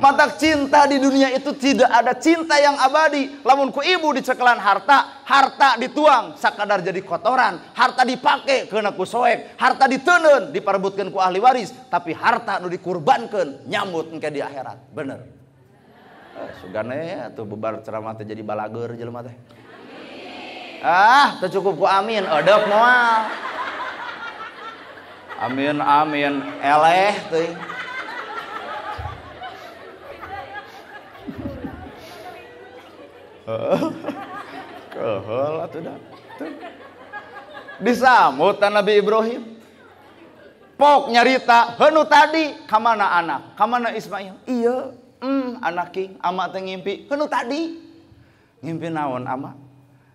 Mata cinta di dunia itu tidak ada cinta yang abadi. Lamun ku ibu dicekelan harta, harta dituang sakadar jadi kotoran, harta dipakai kena ku soek, harta ditenen diperebutkan ku ahli waris, tapi harta nu dikurbankan nyambut engke di akhirat. Bener. Eh, sugane tuh bebar ceramah teh jadi balager jelema teh. Ah, cukup ku amin, edek moal. Amin amin eleh teh. Eh, Kehel atuh dah. Disambut Nabi Ibrahim. Pok nyarita, henu tadi kamana anak, kamana Ismail? Iya, mm, anak king, ama teh ngimpi, henu tadi. Ngimpi naon ama?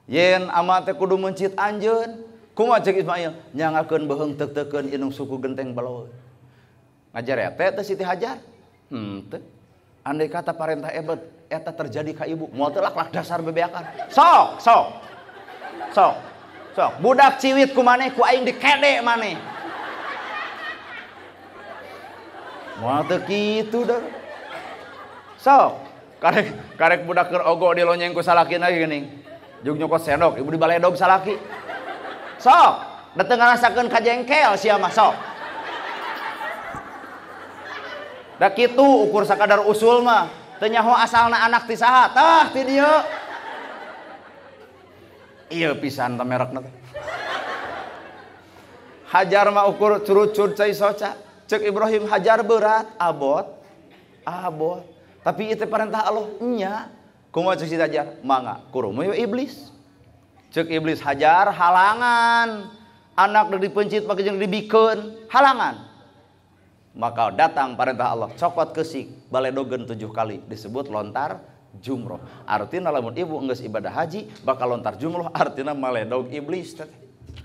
Yen ama teh kudu mencit anjeun. Kumaha cek Ismail? yang akan teuk tekan inung suku genteng balau, Ngajar ya teh teh Siti Hajar. Hmm, teh. Andai kata parentah ebet, eta terjadi ka ibu moal teu laklak dasar bebeakan sok sok sok sok budak ciwit ku maneh ku aing dikede maneh moal teu kitu dah sok karek karek budak keur ogo di lonyeng ku salaki lagi geuning jug nyokot sendok ibu dibaledog salaki sok dateng ngarasakeun ka jengkel sia mah sok da kitu ukur sakadar usul mah tenyaho asalna anak ti saha tah ti dieu iya pisan teh merekna hajar mah ukur curut cai soca cek Ibrahim hajar berat abot abot tapi itu perintah Allah nya kumaha cek si hajar mangga kurumu iblis cek iblis hajar halangan anak dari pencit pakai jeung dibikeun halangan maka datang perintah Allah cokot kesik baledogen tujuh kali disebut lontar jumroh artinya lamun ibu Nges ibadah haji bakal lontar jumroh artinya maledog iblis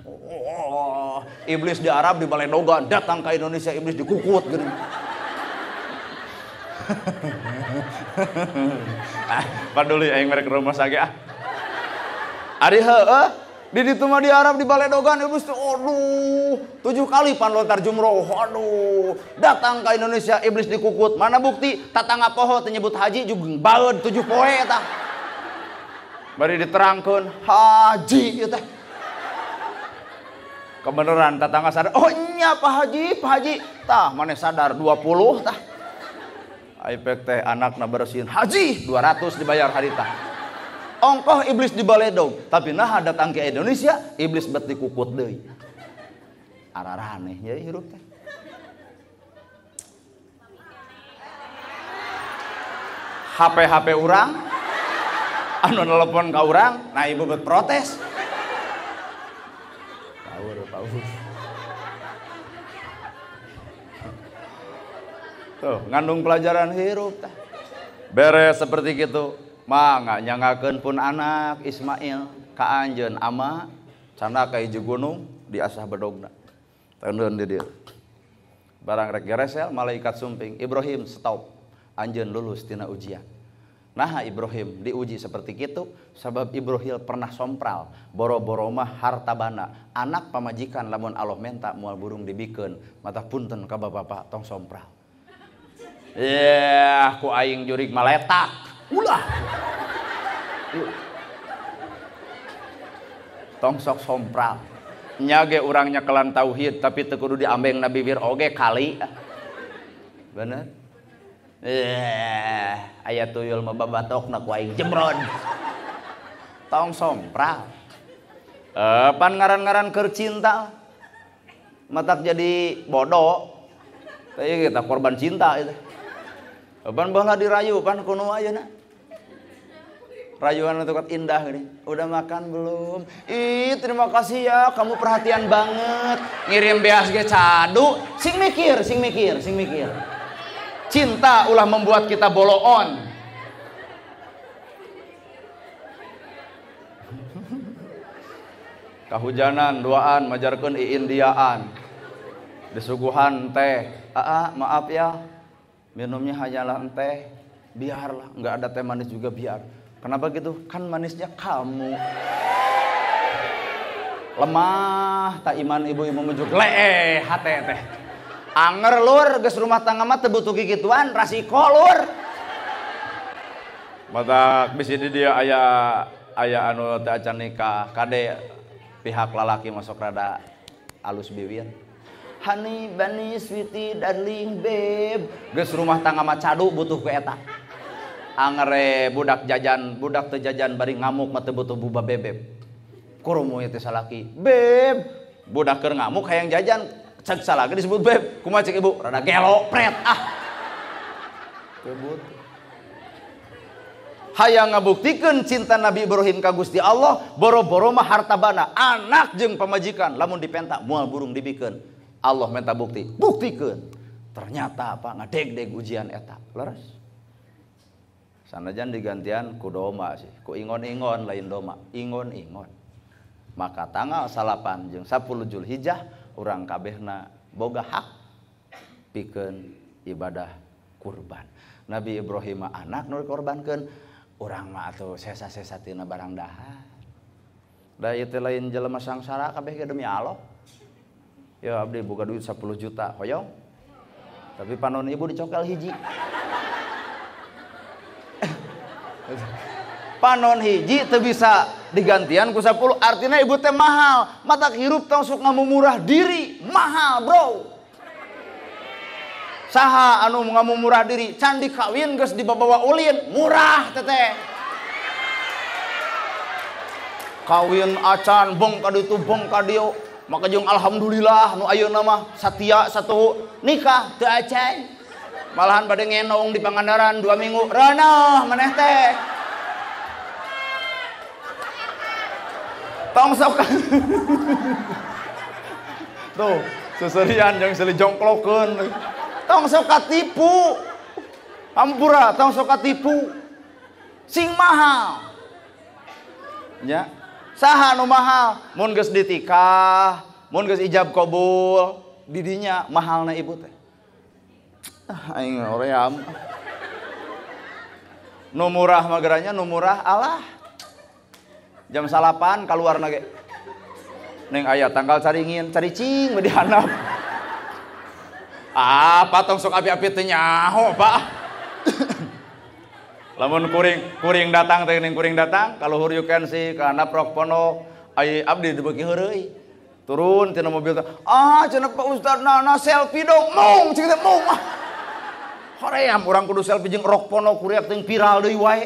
oh, iblis di Arab di baledogan datang ke Indonesia iblis dikukut gini yang ah, paduli aing merek rumah sakit ah ari heeh, ah. Di itu mah di Arab di balai dogan ya itu aduh tujuh kali pan lontar jumroh aduh datang ke Indonesia iblis dikukut mana bukti tatangga pohon menyebut haji juga baud tujuh poe ya tah bari diterangkan haji ya tah kebenaran tatangga sadar oh iya pak haji pak haji tah mana sadar dua puluh tah Aipek teh anak bersihin haji ratus dibayar hari tah ongkoh iblis di baledog tapi nah datang ke Indonesia iblis bet kukut deh. arah aneh ya hirup teh HP HP orang anu nelfon ke orang nah ibu bet protes power power tuh ngandung pelajaran hirup teh beres seperti gitu mangga nyangakeun pun anak Ismail ka anjeun ama canda ka hiji gunung diasah bedogna tendeun di dieu barang rek geresel malaikat sumping Ibrahim stop anjeun lulus tina ujian Nah Ibrahim diuji seperti itu sebab Ibrahim pernah sompral boro-boro mah harta bana anak pamajikan lamun Allah menta mual burung dibikin, mata punten ka bapak tong sompral. Iya, yeah, ku aing jurik maletak. Ulah. Ulah. Tong sok sompral. Nyage orangnya kelan tauhid tapi tekudu diambil Nabi Wir oge kali. Bener? Eh, ayat tuyul mah babatok nak aing jemron. Tong sompral. Eh, pan ngaran-ngaran keur cinta. Matak jadi bodoh. Tapi kita korban cinta itu. Eh, pan bala dirayu pan kuno ayeuna rayuan kan indah nih. Udah makan belum? Ih, terima kasih ya, kamu perhatian banget. Ngirim BSG cadu, sing mikir, sing mikir, sing mikir. Cinta ulah membuat kita on. Kehujanan, doaan, majarkan iindiaan. Disuguhan teh. Aa, maaf ya, minumnya hanyalah teh. Biarlah, nggak ada teh manis juga biar Kenapa gitu? Kan manisnya kamu. Lemah tak iman ibu-ibu menuju leh hati teh. Anger lur geus rumah tangga mah teu butuh kikituan, rasiko lur. Mata bisi di dia ayah ayah anu teh acan nikah, kade pihak lalaki masuk rada alus biwin. Hani bani sweetie darling babe, geus rumah tangga mah cadu butuh ku Angre budak jajan budak tejajan bari ngamuk mata butuh buba bebek kurumu itu salaki beb budak ker ngamuk hayang jajan cek salaki disebut beb kuma cek ibu rada gelo pret ah kebut hayang ngabuktikan cinta Nabi Ibrahim kagusti Gusti Allah boro-boro mah bana anak jeng pemajikan, lamun dipenta, mual burung dibikin, Allah minta bukti buktikan ternyata apa ngadeg-deg ujian eta leres sanajan digantian ku doma sih ku ingon-ingon lain doma ingon-ingon maka tanggal salapan juli 10 Julhijjah urang kabehna boga hak pikeun ibadah kurban Nabi Ibrahim anak nur korbankan orang mah atau sesa-sesa tina barang dahar Daya ieu teh lain jelema sangsara kabeh demi Allah ya abdi buka duit 10 juta hoyong tapi panon ibu dicokel hiji panon hiji teu bisa digantian ku 10 artinya ibu teh mahal mata hirup tong sok ngamumurah diri mahal bro saha anu ngamumurah diri candi kawin geus dibawa ulin murah teteh kawin acan bong ditu bong dieu maka jeung alhamdulillah nu ayeuna mah satia satu nikah teu acan malahan pada ngenong di Pangandaran dua minggu ranah meneh teh tong sok tuh seserian yang seli jongklokan tong sok katipu ampura tong sok katipu sing mahal ya saha nu mahal mun geus ditikah mun geus ijab kabul didinya mahalna ibu teh Ah, aing oream nu murah magaranya nu murah Allah jam salapan keluar nage neng ayah tanggal caringin caricing bedi hanap apa ah, tong sok api-api teh pak lamun kuring kuring datang teh kuring datang kalau hur you can see kana prok ponok ai abdi dibeki heureuy turun tina mobil ah cenah pak ustad Nana selfie dong mung cing mung ah Hoream orang kudu selfie jeng rok pono kuriak teuing viral deui wae.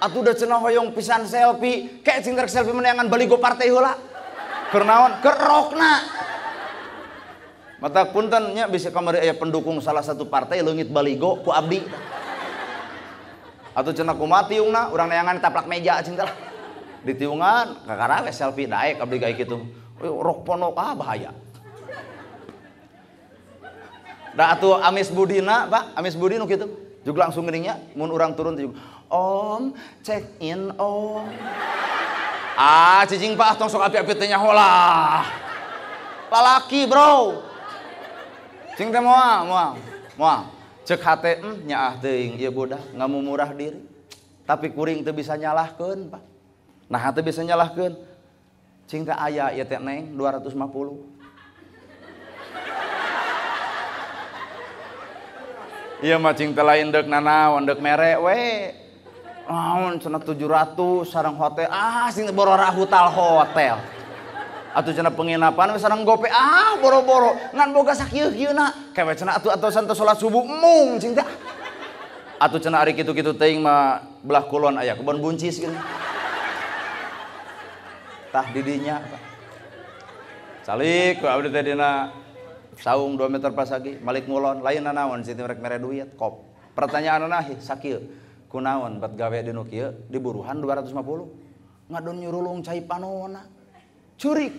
Atuh udah cenah hoyong pisan selfie, kayak cinta selfie meneangan baligo partai heula. Keur naon? Keur Mata punten bisa kamari aya pendukung salah satu partai leungit baligo ku abdi. Atuh cenah kumaha orang urang neangan taplak meja cinta lah. Ditiungan kakara selfie naik abdi kayak gitu. Rok pono ah bahaya. Da atuh amis budina, Pak. Amis budi nu kitu. Juga langsung geningnya mun urang turun tuh Om, check in om. Ah, cicing Pak tong sok api-api teh nyahola. Lalaki, Bro. Cing teh moal, moal. Moal. Cek hate mm, nyaah teuing ieu budak ngamu murah diri. Tapi kuring teu bisa nyalahkeun, Pak. Nah, teu bisa nyalahkeun. Cing teh aya ieu teh neng 250. Iya macing telain dek nana, dek merek, we. Naon cenah 700 sarang hotel. Ah sing boro rahutal hotel. Atuh cenah penginapan we sarang gope. Ah boro-boro ngan boga sakieu-kieuna. Kewe cenah atuh atuh santosola salat subuh mung cing teh. Atuh cenah ari kitu-kitu teuing mah belah kulon aya kebon buncis gitu. Tah didinya Salik ku abdi teh dina saung 2 meter pasagi Malik ngulon lain naon situ mereka mere duit kop pertanyaan anak sakil kunaon bat gawe di nukia di buruhan 250 ngadon nyurulung cai panona curik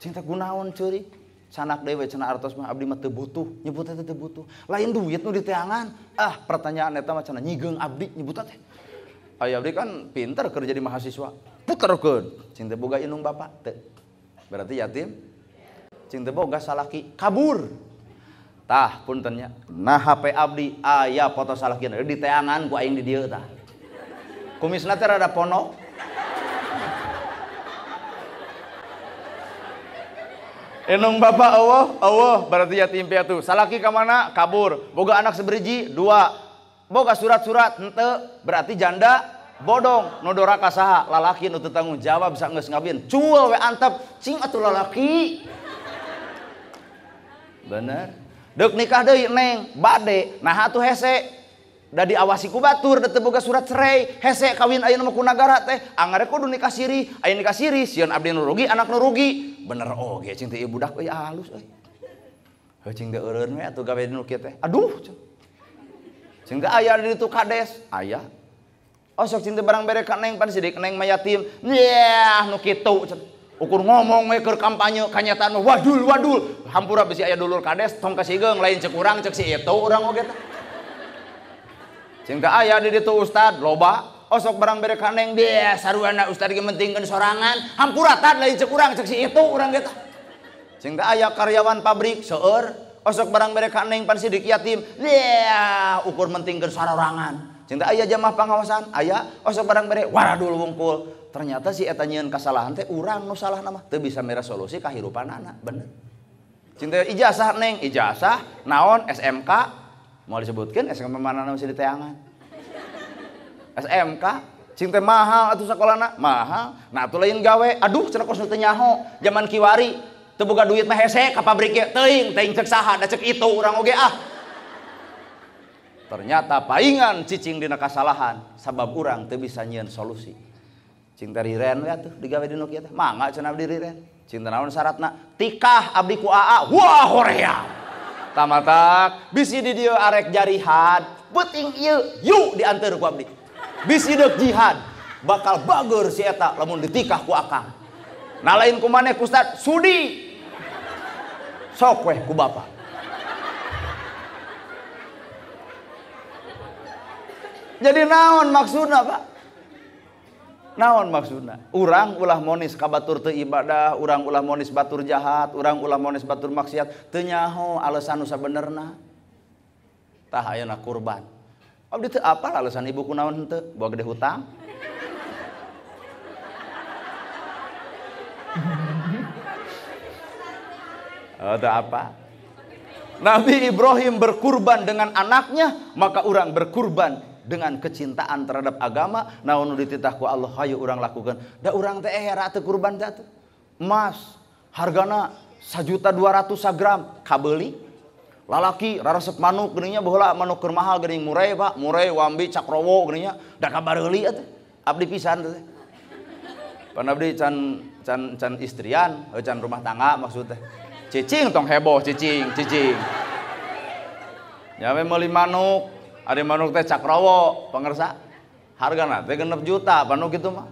cinta kunawan curik sanak dewe cina artos mah abdi mah butuh nyebutna teh butuh lain duit nu ah pertanyaan neta mah nyigeng abdi nyebutna teh ayah abdi kan pinter kerja di mahasiswa puterkeun cinta boga inung bapak teh berarti yatim cing teu boga salaki kabur tah puntennya nah HP abdi ayah iya, foto salah salaki di teangan ku aing di dieu tah kumisna teh rada pono Enung bapak Allah, Allah berarti yatim piatu. Salaki ki Kabur. Boga anak seberiji, dua. Boga surat-surat, ente berarti janda, bodong. nodoraka saha lalaki nu tanggung jawab bisa nges ngabin. Cuel we antep, cing atuh lalaki bener dek nikah deh neng bade nah hatu hese da diawasi ku batur da teboga surat cerai hese kawin ayeuna mah kunagara teh angare kudu nikah siri aya nikah siri sian abdi nurugi anak nurugi rugi bener oge cing teh budak euy alus euy heucing cinta eureun we atuh gawe nu teh aduh cinta ayah aya di ditu kades ayah oh sok cinta barang bere ka neng pan sidik neng mayatim yeah nyah ukur ngomong kampanye kenyataan kampanye kanyataan wadul wadul hampura besi ayah dulur kades tong kasih geng lain cekurang ceksi cek si itu orang oke teh cinta ayah di itu ustad loba osok barang bere kaneng dia saruana ustad ge mentingkeun sorangan hampura tad lain cekurang ceksi cek si itu orang kita cinta ayah karyawan pabrik seor, osok barang bere kaneng pan sidik yatim dia ukur mentingkeun sorangan cinta ayah jamah pengawasan ayah osok barang bere waradul wungkul ternyata si etanyian kesalahan teh urang nu salah nama teu bisa mere solusi kahirupan anak bener cinta ijazah neng ijazah naon SMK mau disebutkan SMK mana di tayangan, SMK cinta mahal atau sekolahna mahal nah tuh lain gawe aduh cenah kos nyaho zaman kiwari teu duit mah hese ka pabrik teuing teuing cek saha cek itu orang oge ah ternyata paingan cicing dina kasalahan sabab urang teu bisa nyieun solusi cing dari ren ya tuh digawe di Nokia teh mangga cenah abdi ren cing naon syaratna tikah abdi ku AA wah horea tamatak bisi di dieu arek jarihan penting ieu yuk diantar ku abdi bisi deuk jihad bakal bageur si eta lamun ditikah ku akang nalain ku maneh ku sudi sok weh ku bapak Jadi naon maksudnya Pak? Naon maksudnya? Urang ulah monis kabatur te ibadah, urang ulah monis batur jahat, urang ulah monis batur maksiat, Tenyaho alasan usah benerna, Tah kurban. Abdi teu apa alasan ibu naon henteu? Boga gede hutang. Oh, apa? Nabi Ibrahim berkurban dengan anaknya, maka orang berkurban dengan kecintaan terhadap agama naon dititahku Allah hayu orang lakukan da orang teh eh, era teu kurban jatuh emas hargana juta dua ratus gram kabeli lalaki rarasep manuk geninya bola manuk keur mahal murai pak murai wambi cakrowo dah da kabareuli atuh abdi pisan teh pan abdi can can can istrian can rumah tangga maksudnya cicing tong heboh cicing cicing ya memang manuk Ari manuk teh cakrawo, pangersa. Harga nanti genep juta, manuk itu mah.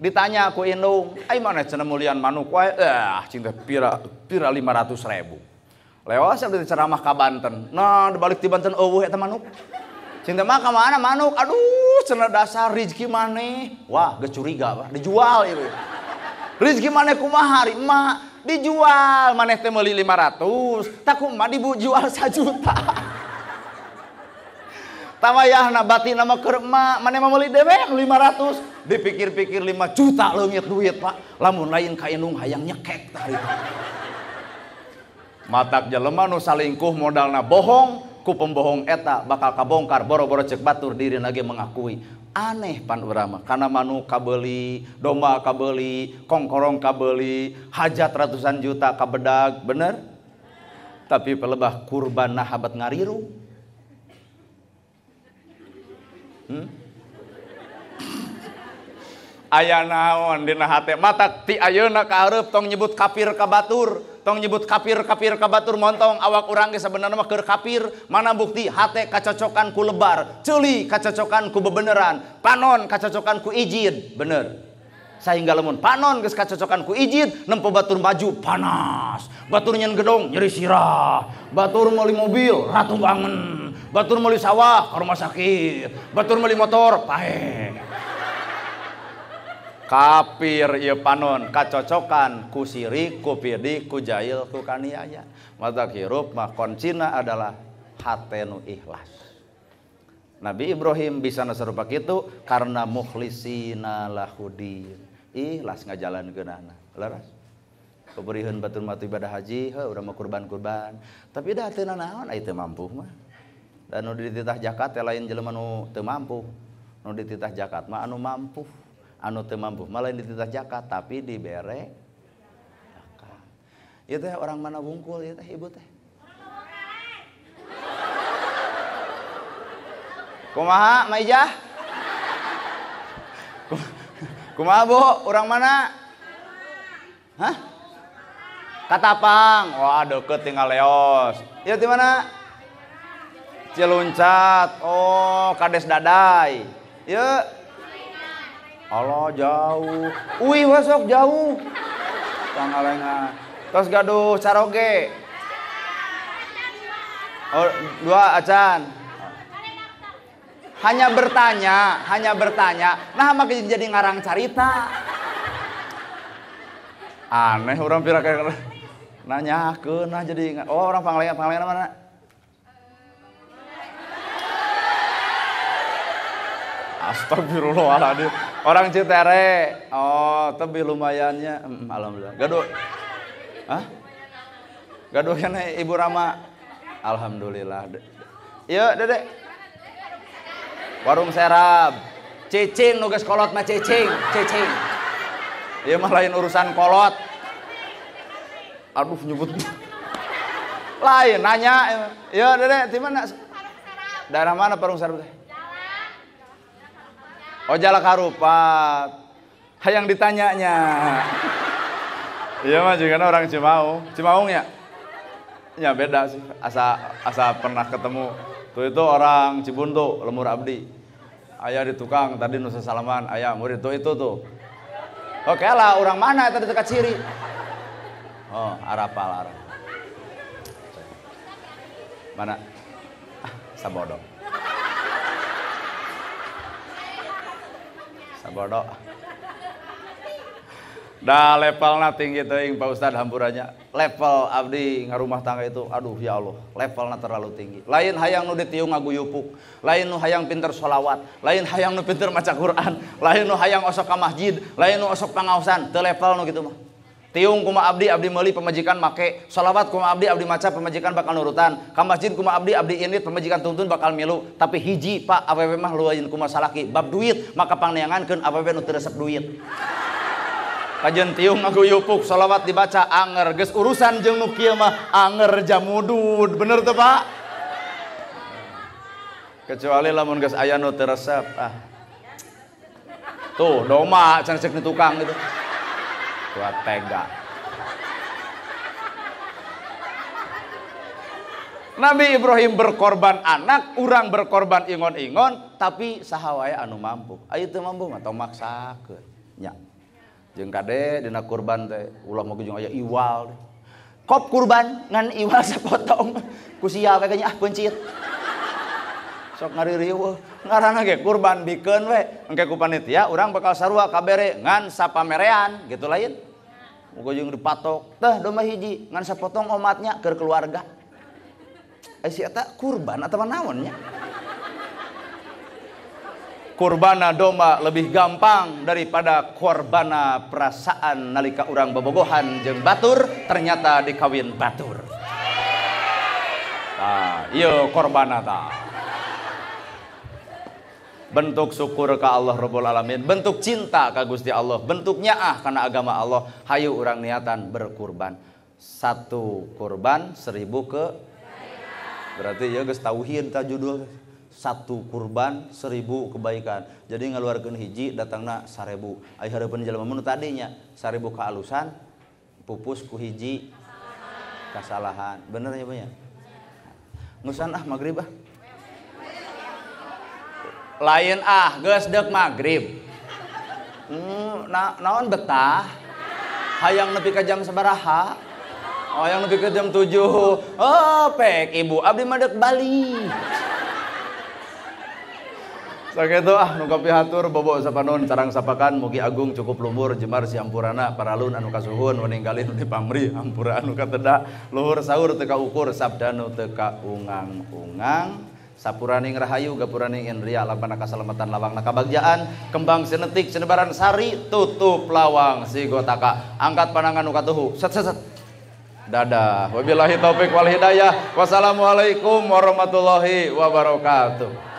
Ditanya aku indung, ay mana cina mulian manuk wae, eh ah, cinta pira pira lima ratus ribu. Lewas abdi ceramah ke Banten. Nah, balik di Banten oh eta manuk. Cinta mah kemana mana manuk? Aduh, cina dasar rezeki mana? Wah, geus curiga, Pak. Dijual itu. Rizki mana kumahari, hari emak dijual maneh teh lima ratus, tak kumaha dibu jual 1 tawayah na bati nama kerma mana mau beli lima ratus, dipikir-pikir lima juta leungit duit pak lamun lain kainung hayang nyekek tadi matak jelema nu salingkuh modalna bohong ku pembohong eta bakal kabongkar boro-boro cek batur diri lagi mengakui aneh pan urama karena manu kabeli domba kabeli kongkorong kabeli hajat ratusan juta kabedag bener tapi pelebah kurban nahabat ngariru Hmm? Aya naon dina hate mata ti ayeuna hareup tong nyebut kafir ka batur tong nyebut kafir kafir ka batur montong awak urang ge sebenarnya mah keur kafir mana bukti hate kacocokan ku lebar ceuli kacocokan ku bebeneran panon kacocokan ku ijin bener sehingga lemon, panon geus kacocokan ku ijin nempo batur maju panas batur nyen gedong nyeri sirah batur meuli mobil ratu bangen batur meuli sawah rumah sakit batur meuli motor pae kapir ieu panon kacocokan ku sirik ku pidi ku jahil ku kaniaya mata hirup mah koncina adalah hatenu ikhlas Nabi Ibrahim bisa nasarupa itu karena mukhlisina lahudin ikhlas ngajalan ke nana laras Pemberihan batur mati ibadah haji he udah mau kurban kurban tapi dah itu nana, ai teu mampu mah dan udah dititah jakat yang lain jelema nu teu mampu nu dititah jakat mah anu mampu anu teu mampu malah dititah jakat tapi dibere jakat teh orang mana bungkul ieu teh ibu teh kumaha maijah Kumaha bu, orang mana? Hah? Katapang. Wah deket tinggal leos. Ya di mana? Ciluncat. Oh kades dadai. Ya. Allah jauh. Uih wasok jauh. Pangalengan. Terus gaduh caroge. Oh, dua acan hanya bertanya, hanya bertanya. Nah, makin jadi ngarang cerita. Aneh orang pira kayak nanya ke nah jadi oh orang panglima panglima mana? Astagfirullahaladzim. Orang Citere. Oh, tapi lumayannya. Hmm, alhamdulillah. Gaduh. Hah? Gaduh kan Ibu Rama. Alhamdulillah. Yuk, iya, Dedek warung Serab, cicing nugas kolot mah cicing cicing Iya mah lain urusan kolot aduh nyebut lain nanya ya dedek di mana daerah mana warung teh oh jala karupat yang ditanyanya iya mah juga kan orang Cimaung Cimaung ya ya beda sih asa asa pernah ketemu Tuh itu orang Cibuntu, lemur abdi. Ayah di tukang tadi nusa salaman, ayah murid tuh itu tuh. Oke okay lah, orang mana tadi dekat siri? Oh, arapal arap. Mana? Ah, sabodo. Sabodo. Dah level levelnya tinggi ing Pak Ustad hamburannya. Level abdi ngarumah tangga itu aduh ya Allah, levelnya terlalu tinggi. Lain hayang nu ditiung yupuk, lain nu hayang pinter sholawat, lain hayang nu pinter maca Quran, lain nu hayang osok ke masjid, lain nu osok pengawasan, teu level nu gitu mah. Tiung kuma abdi abdi meli pemajikan make, sholawat kuma abdi abdi maca pemajikan bakal nurutan, ke masjid kuma abdi abdi ini pemajikan tuntun bakal milu, tapi hiji Pak apa-apa mah luayin kuma salaki bab duit, maka apa-apa nu teu duit. Kajen tiung aku yupuk sholawat dibaca anger ges urusan jeng nukia mah anger jamudud bener tuh pak kecuali lamun ges ayano teresep ah tuh doma cang cek tukang gitu tua tega Nabi Ibrahim berkorban anak, orang berkorban ingon-ingon, tapi sahawaya anu mampu. Ayo itu mampu atau ke. Ya jeng kade dina kurban teh ulah mau jeung aja iwal kop kurban ngan iwal sepotong, ku kayaknya ah pencit sok riwe ngarana ge kurban bikin we engke ku panitia urang bakal sarua kabere ngan sapa sapamerean gitu lain muga jeung dipatok teh domba hiji ngan sepotong omatnya ke keluarga eh si eta kurban atawa naonnya kurbana doma lebih gampang daripada korbana perasaan nalika orang bobogohan jeng batur ternyata dikawin batur nah, iya korbana ta bentuk syukur ke Allah Rabbul Alamin bentuk cinta ke Gusti Allah bentuknya ah karena agama Allah hayu orang niatan berkurban satu kurban seribu ke berarti ya guys tauhin ta satu kurban seribu kebaikan jadi ngeluarkan hiji datangna seribu ayah harapan jalan menu tadinya seribu kealusan pupus ku hiji kesalahan bener ya banyak ngusan ah maghrib ah lain ah geus dek maghrib hmm, na naon betah hayang nepi ka jam sabaraha oh yang nepi ka jam tujuh oh pek ibu abdi madek Bali Sakai itu ah nukapi hatur bobo sapanon sarang sapakan mugi agung cukup lumur jemar ampurana paralun anu kasuhun meninggalin di pamri ampura anu kateda luhur sahur teka ukur sabda nu teka ungang-ungang sapuraning rahayu gapuraning indria lapana kasalamatan lawang nakabagjaan kembang senetik senebaran sari tutup lawang si gotaka angkat panangan ukatuhu set set set dadah wabillahi taufik wal hidayah wassalamualaikum warahmatullahi wabarakatuh